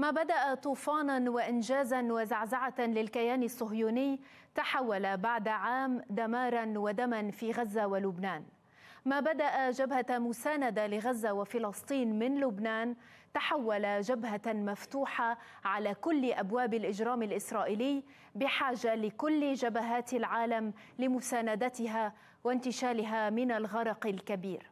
ما بدأ طوفانا وإنجازا وزعزعة للكيان الصهيوني تحول بعد عام دمارا ودما في غزة ولبنان ما بدأ جبهة مساندة لغزة وفلسطين من لبنان تحول جبهة مفتوحة على كل أبواب الإجرام الإسرائيلي بحاجة لكل جبهات العالم لمساندتها وانتشالها من الغرق الكبير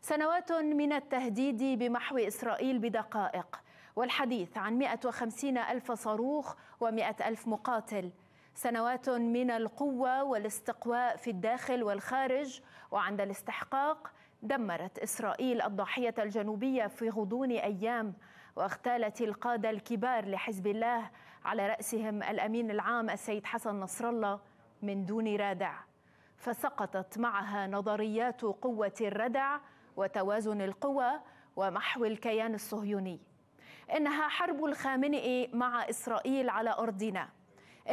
سنوات من التهديد بمحو إسرائيل بدقائق والحديث عن 150 ألف صاروخ و100 ألف مقاتل سنوات من القوة والاستقواء في الداخل والخارج وعند الاستحقاق دمرت إسرائيل الضاحية الجنوبية في غضون أيام واغتالت القادة الكبار لحزب الله على رأسهم الأمين العام السيد حسن نصر الله من دون رادع فسقطت معها نظريات قوة الردع وتوازن القوى ومحو الكيان الصهيوني إنها حرب الخامنئي مع إسرائيل على أرضنا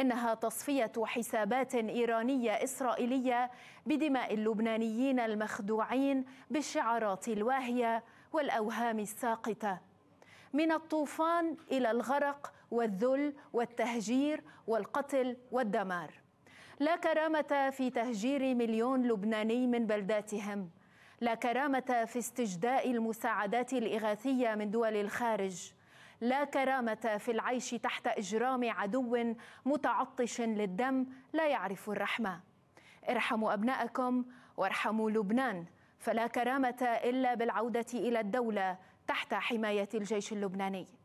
إنها تصفية حسابات إيرانية إسرائيلية بدماء اللبنانيين المخدوعين بالشعارات الواهية والأوهام الساقطة من الطوفان إلى الغرق والذل والتهجير والقتل والدمار لا كرامة في تهجير مليون لبناني من بلداتهم لا كرامة في استجداء المساعدات الإغاثية من دول الخارج لا كرامة في العيش تحت إجرام عدو متعطش للدم لا يعرف الرحمة ارحموا أبناءكم وارحموا لبنان فلا كرامة إلا بالعودة إلى الدولة تحت حماية الجيش اللبناني